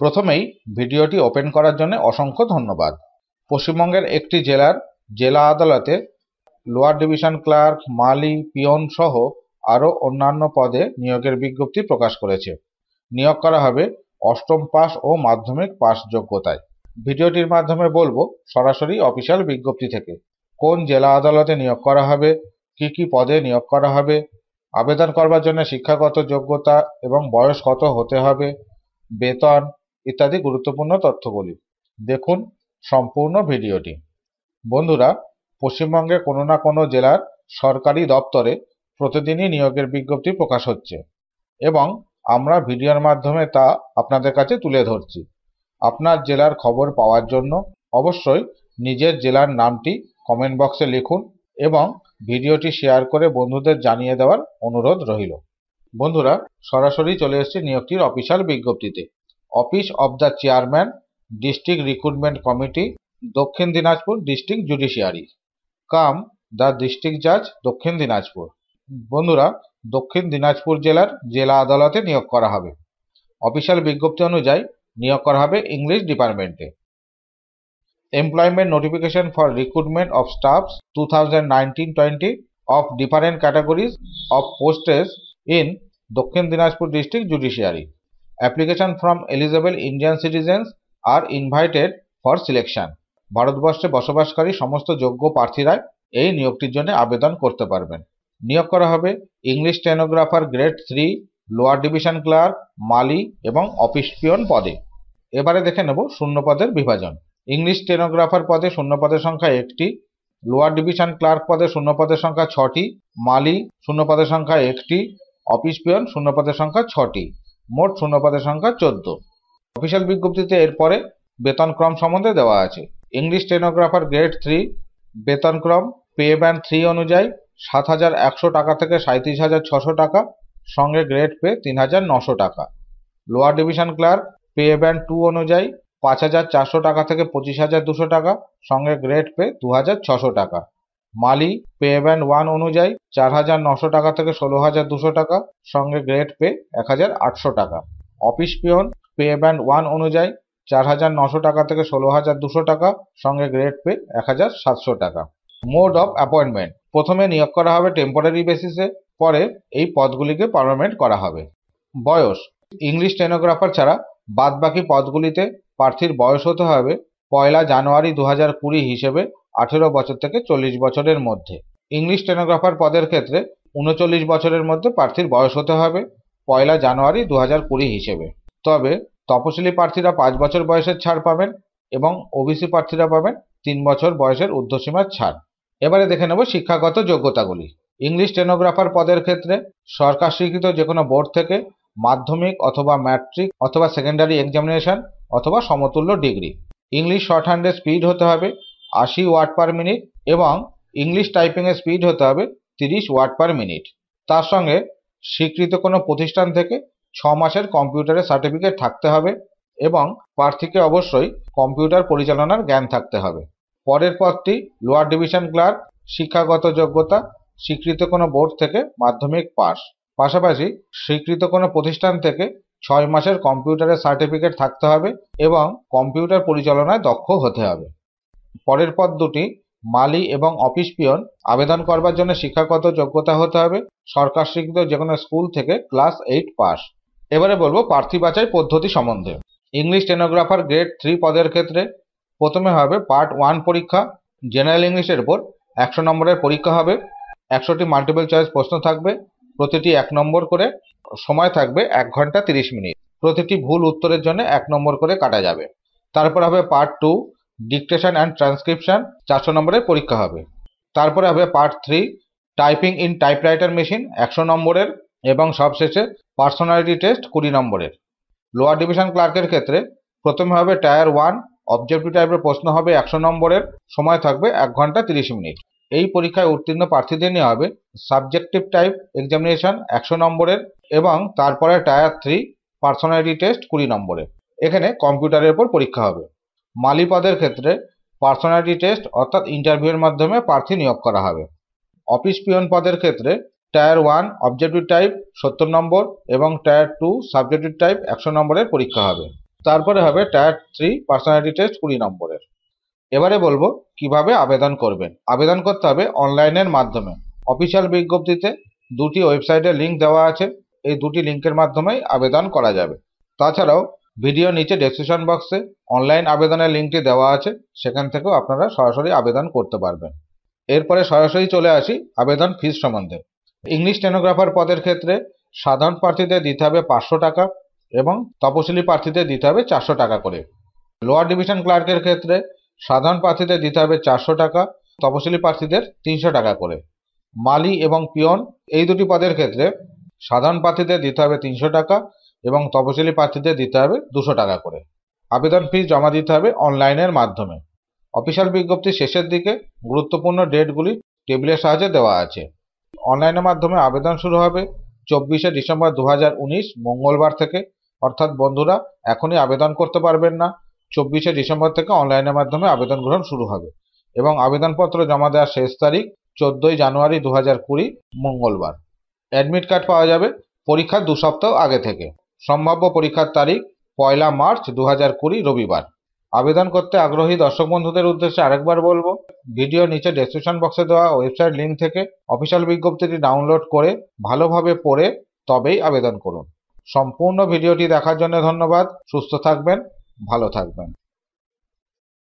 প্রথমেই ভিডিওটি ওপেন করার জন্য অসংখ্য ধন্যবাদ পশ্চিমবঙ্গের একটি জেলার জেলা আদালতে লোয়ার ডিভিশন ক্লার্ক মালি পিয়ন সহ আরও অন্যান্য পদে নিয়োগের বিজ্ঞপ্তি প্রকাশ করেছে নিয়োগ করা হবে অষ্টম পাস ও মাধ্যমিক পাস যোগ্যতায় ভিডিওটির মাধ্যমে বলবো সরাসরি অফিসিয়াল বিজ্ঞপ্তি থেকে কোন জেলা আদালতে নিয়োগ করা হবে কি কি পদে নিয়োগ করা হবে আবেদন করবার জন্য শিক্ষাগত যোগ্যতা এবং বয়স কত হতে হবে বেতন ইত্যাদি গুরুত্বপূর্ণ তথ্যগুলি দেখুন সম্পূর্ণ ভিডিওটি বন্ধুরা পশ্চিমবঙ্গে কোনো না কোনো জেলার সরকারি দপ্তরে প্রতিদিনই নিয়োগের বিজ্ঞপ্তি প্রকাশ হচ্ছে এবং আমরা ভিডিওর মাধ্যমে তা আপনাদের কাছে তুলে ধরছি আপনার জেলার খবর পাওয়ার জন্য অবশ্যই নিজের জেলার নামটি কমেন্ট বক্সে লিখুন এবং ভিডিওটি শেয়ার করে বন্ধুদের জানিয়ে দেওয়ার অনুরোধ রইল বন্ধুরা সরাসরি চলে এসেছি নিয়োগটির অফিসিয়াল বিজ্ঞপ্তিতে office of the chairman district recruitment committee Dakshin Dinajpur district judiciary cum the district জাজ দক্ষিণ দিনাজপুর বন্ধুরা দক্ষিণ দিনাজপুর জেলার জেলা আদালতে নিয়োগ করা হবে অফিসিয়াল বিজ্ঞপ্তি অনুযায়ী নিয়োগ করা হবে ইংলিশ ডিপার্টমেন্টে employment notification for recruitment of staff two thousand twenty of different categories of posts in Dakshin Dinajpur district judiciary application from eligible Indian citizens are invited for selection ভারতবর্ষে বসবাসকারী সমস্ত যোগ্য প্রার্থীরা এই নিয়োগটির জন্য আবেদন করতে পারবেন নিয়োগ করা হবে English stenographer grade three lower division clerk মালি এবং অফিস পিয়ন পদে এবারে দেখে নেব শূন্য পদের বিভাজন ইংলিশ স্টেনোগ্রাফার পদে শূন্য পদের সংখ্যা একটি লোয়ার ডিভিশন ক্লার্ক পদে শূন্য পদের সংখ্যা ছটি মালি শূন্য পদের সংখ্যা একটি অফিস পিয়ন শূন্য পদের সংখ্যা ছটি মোট শূন্যপদের সংখ্যা চোদ্দ অফিসিয়াল বিজ্ঞপ্তিতে এরপরে বেতনক্রম সম্বন্ধে দেওয়া আছে ইংলিশ টেনোগ্রাফার গ্রেড থ্রি বেতনক্রম পে ব্যান্ড থ্রি অনুযায়ী সাত হাজার একশো টাকা থেকে সাঁত্রিশ হাজার ছশো টাকা সঙ্গে গ্রেড পে তিন হাজার নশো টাকা lower division clerk pay band two অনুযায়ী পাঁচ হাজার চারশো টাকা থেকে পঁচিশ হাজার দুশো টাকা সঙ্গে গ্রেড পে দু হাজার ছশো টাকা মালি পে ব্যান্ড ওয়ান অনুযায়ী চার হাজার নশো টাকা থেকে ষোলো হাজার দুশো টাকা সঙ্গে গ্রেড পে এক হাজার আটশো টাকা office peon pay band one অনুযায়ী চার হাজার নশো টাকা থেকে ষোলো হাজার দুশো টাকা সঙ্গে গ্রেড পে এক হাজার সাতশো টাকা মোড অফ অ্যাপয়েন্টমেন্ট প্রথমে নিয়োগ করা হবে টেম্পোরারি বেসিসে পরে এই পদগুলিকে পারমানেন্ট করা হবে বয়স ইংলিশ টেনোগ্রাফার ছাড়া বাদবাকি পদগুলিতে প্রার্থীর বয়স হতে হবে পয়লা জানুয়ারি দু হাজার কুড়ি হিসেবে আঠেরো বছর থেকে চল্লিশ বছরের মধ্যে ইংলিশ টেনোগ্রাফার পদের ক্ষেত্রে উনচল্লিশ বছরের মধ্যে প্রার্থীর বয়স হতে হবে পয়লা জানুয়ারি দু হাজার কুড়ি হিসেবে তবে তপশিলি প্রার্থীরা পাঁচ বছর বয়সের ছাড় পাবেন এবং ওবিসি প্রার্থীরা পাবেন তিন বছর বয়সের ঊর্ধ্বসীমার ছাড় এবারে দেখে নেব শিক্ষাগত যোগ্যতাগুলি ইংলিশ টেনোগ্রাফার পদের ক্ষেত্রে সরকার স্বীকৃত যে কোনো বোর্ড থেকে মাধ্যমিক অথবা ম্যাট্রিক অথবা সেকেন্ডারি এক্সামিনেশন অথবা সমতুল্য ডিগ্রি ইংলিশ শর্ট হ্যান্ডের স্পিড হতে হবে আশি ওয়ার্ড পার মিনিট এবং ইংলিশ টাইপিংয়ের স্পিড হতে হবে তিরিশ ওয়ার্ড পার মিনিট তার সঙ্গে স্বীকৃত কোনো প্রতিষ্ঠান থেকে ছ মাসের কম্পিউটারের সার্টিফিকেট থাকতে হবে এবং প্রার্থীকে অবশ্যই কম্পিউটার পরিচালনার জ্ঞান থাকতে হবে পরের পদটি লোয়ার ডিভিশন ক্লার্ক শিক্ষাগত যোগ্যতা স্বীকৃত কোনো বোর্ড থেকে মাধ্যমিক পাস পাশাপাশি স্বীকৃত কোনো প্রতিষ্ঠান থেকে ছয় মাসের কম্পিউটারের সার্টিফিকেট থাকতে হবে এবং কম্পিউটার পরিচালনায় দক্ষ হতে হবে পরের পদ দুটি মালি এবং অফিস পিয়ন আবেদন করবার জন্য শিক্ষাগত যোগ্যতা হতে হবে সরকার স্বীকৃত যে কোনো স্কুল থেকে ক্লাস এইট পাস এবারে বলবো প্রার্থী বাছাই পদ্ধতি সম্বন্ধে ইংলিশ টেনোগ্রাফার গ্রেড থ্রি পদের ক্ষেত্রে প্রথমে হবে পার্ট ওয়ান পরীক্ষা জেনারেল ইংলিশের উপর একশো নম্বরের পরীক্ষা হবে একশোটি মাল্টিপল চয়েস প্রশ্ন থাকবে প্রতিটি এক নম্বর করে সময় থাকবে এক ঘন্টা তিরিশ মিনিট প্রতিটি ভুল উত্তরের জন্য এক নম্বর করে কাটা যাবে তারপর হবে part two dictation and transcription চারশো নম্বরের পরীক্ষা হবে তারপরে হবে part three typing in typewriter machine একশো নম্বরের এবং সবশেষে পার্সোনালিটি টেস্ট কুড়ি নম্বরের লোয়ার ডিভিশন ক্লার্কের ক্ষেত্রে প্রথমে হবে টায়ার ওয়ান অবজেক্টিভ টাইপের প্রশ্ন হবে একশো নম্বরের সময় থাকবে এক ঘন্টা তিরিশ মিনিট এই পরীক্ষায় উত্তীর্ণ প্রার্থীদের নেওয়া হবে সাবজেক্টিভ টাইপ এক্সামিনেশন একশো নম্বরের এবং তারপরে টায়ার থ্রি পার্সোনালিটি টেস্ট কুড়ি নম্বরে এখানে কম্পিউটারের উপর পরীক্ষা হবে মালি পদের ক্ষেত্রে পার্সোনালিটি টেস্ট অর্থাৎ ইন্টারভিউয়ের মাধ্যমে প্রার্থী নিয়োগ করা হবে অফিস পিয়ন পদের ক্ষেত্রে টায়ার ওয়ান অবজেক্টিভ টাইপ সত্তর নম্বর এবং টায়ার টু সাবজেক্টিভ টাইপ একশো নম্বরের পরীক্ষা হবে তারপরে হবে টায়ার থ্রি পার্সোনালিটি টেস্ট কুড়ি নম্বরের এবারে বলবো কিভাবে আবেদন করবেন আবেদন করতে হবে অনলাইনের মাধ্যমে অফিসিয়াল বিজ্ঞপ্তিতে দুটি ওয়েবসাইটের লিঙ্ক দেওয়া আছে এই দুটি লিঙ্কের মাধ্যমেই আবেদন করা যাবে তাছাড়াও ভিডিও নিচে ডেসক্রিপশন বক্সে অনলাইন আবেদনের লিঙ্কটি দেওয়া আছে সেখান থেকেও আপনারা সরাসরি আবেদন করতে পারবেন এরপরে সরাসরি চলে আসি আবেদন ফিস সম্বন্ধে ইংলিশ টেনোগ্রাফার পদের ক্ষেত্রে সাধারণ প্রার্থীদের দিতে হবে পাঁচশো টাকা এবং তপশিলি প্রার্থীদের দিতে হবে চারশো টাকা করে লোয়ার ডিভিশন ক্লার্কের ক্ষেত্রে সাধারণ প্রার্থীদের দিতে হবে চারশো টাকা তপশিলি প্রার্থীদের তিনশো টাকা করে মালি এবং পিয়ন এই দুটি পদের ক্ষেত্রে সাধারণ প্রার্থীদের দিতে হবে তিনশো টাকা এবং তপশিলি প্রার্থীদের দিতে হবে দুশো টাকা করে আবেদন ফি জমা দিতে হবে অনলাইনের মাধ্যমে অফিসিয়াল বিজ্ঞপ্তি শেষের দিকে গুরুত্বপূর্ণ ডেটগুলি টেবিলের সাহায্যে দেওয়া আছে অনলাইনের মাধ্যমে আবেদন শুরু হবে চব্বিশে ডিসেম্বর দু মঙ্গলবার থেকে অর্থাৎ বন্ধুরা এখনই আবেদন করতে পারবেন না চব্বিশে ডিসেম্বর থেকে অনলাইনের মাধ্যমে আবেদন গ্রহণ শুরু হবে এবং আবেদনপত্র জমা দেওয়ার শেষ তারিখ চোদ্দই জানুয়ারি দু কুড়ি মঙ্গলবার অ্যাডমিট কার্ড পাওয়া যাবে পরীক্ষার দু সপ্তাহ আগে থেকে সম্ভাব্য পরীক্ষার তারিখ পয়লা মার্চ দু কুড়ি রবিবার আবেদন করতে আগ্রহী দর্শক বন্ধুদের উদ্দেশ্যে আরেকবার বলবো ভিডিও নিচে ডেসক্রিপশন বক্সে দেওয়া ওয়েবসাইট লিঙ্ক থেকে অফিসিয়াল বিজ্ঞপ্তিটি ডাউনলোড করে ভালোভাবে পড়ে তবেই আবেদন করুন সম্পূর্ণ ভিডিওটি দেখার জন্য ধন্যবাদ সুস্থ থাকবেন ভালো থাকবেন